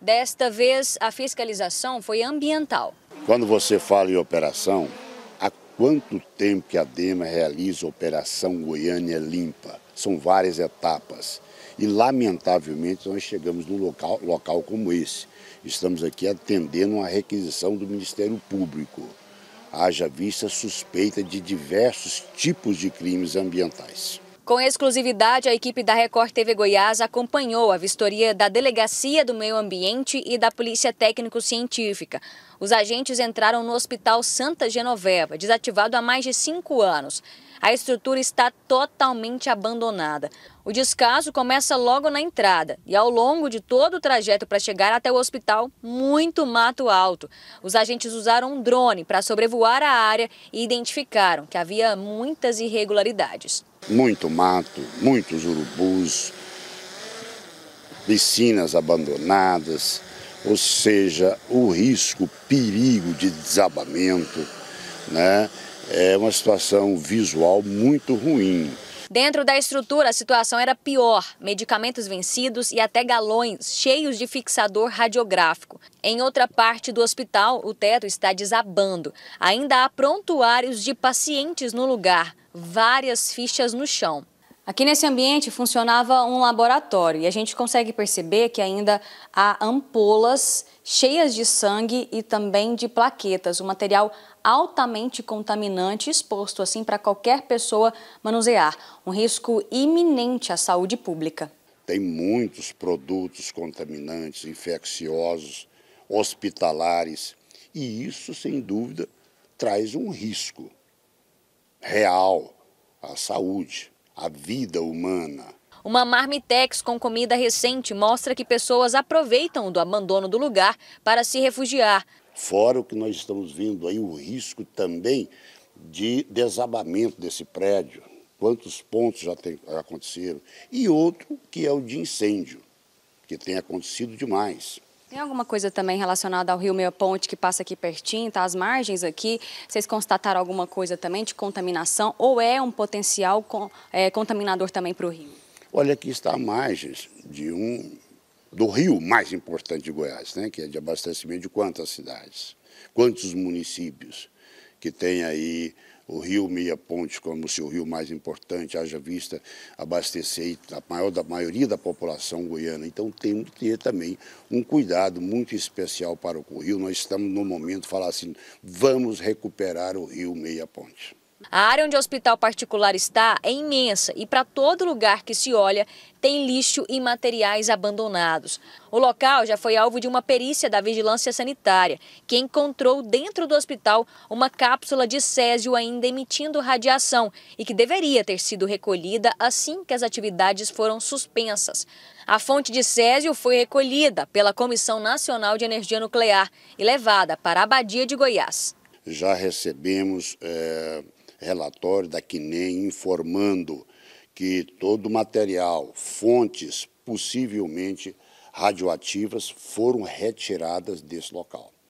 Desta vez, a fiscalização foi ambiental. Quando você fala em operação, há quanto tempo que a DEMA realiza a Operação Goiânia Limpa? São várias etapas. E, lamentavelmente, nós chegamos num local, local como esse. Estamos aqui atendendo uma requisição do Ministério Público. Haja vista suspeita de diversos tipos de crimes ambientais. Com exclusividade, a equipe da Record TV Goiás acompanhou a vistoria da Delegacia do Meio Ambiente e da Polícia Técnico-Científica. Os agentes entraram no Hospital Santa Genoveva, desativado há mais de cinco anos. A estrutura está totalmente abandonada. O descaso começa logo na entrada e ao longo de todo o trajeto para chegar até o hospital, muito mato alto. Os agentes usaram um drone para sobrevoar a área e identificaram que havia muitas irregularidades muito mato, muitos urubus, piscinas abandonadas, ou seja, o risco, o perigo de desabamento, né? É uma situação visual muito ruim. Dentro da estrutura, a situação era pior: medicamentos vencidos e até galões cheios de fixador radiográfico. Em outra parte do hospital, o teto está desabando. Ainda há prontuários de pacientes no lugar, várias fichas no chão. Aqui nesse ambiente funcionava um laboratório e a gente consegue perceber que ainda há ampolas cheias de sangue e também de plaquetas, um material altamente contaminante exposto assim para qualquer pessoa manusear, um risco iminente à saúde pública. Tem muitos produtos contaminantes, infecciosos, hospitalares e isso, sem dúvida, traz um risco real à saúde a vida humana. Uma marmitex com comida recente mostra que pessoas aproveitam do abandono do lugar para se refugiar. Fora o que nós estamos vendo aí, o risco também de desabamento desse prédio. Quantos pontos já, tem, já aconteceram? E outro que é o de incêndio, que tem acontecido demais. Tem alguma coisa também relacionada ao Rio Meia Ponte que passa aqui pertinho, tá? As margens aqui, vocês constataram alguma coisa também de contaminação ou é um potencial com, é, contaminador também para o rio? Olha, aqui está a margens de um do rio mais importante de Goiás, né? Que é de abastecimento de quantas cidades, quantos municípios que tem aí o rio Meia Ponte como seu rio mais importante, haja vista abastecer a maior da maioria da população goiana. Então temos que ter também um cuidado muito especial para o rio. Nós estamos no momento de falar assim, vamos recuperar o rio Meia Ponte. A área onde o hospital particular está é imensa e para todo lugar que se olha tem lixo e materiais abandonados. O local já foi alvo de uma perícia da vigilância sanitária, que encontrou dentro do hospital uma cápsula de césio ainda emitindo radiação e que deveria ter sido recolhida assim que as atividades foram suspensas. A fonte de césio foi recolhida pela Comissão Nacional de Energia Nuclear e levada para a Abadia de Goiás. Já recebemos é relatório da CNEM informando que todo material, fontes possivelmente radioativas foram retiradas desse local.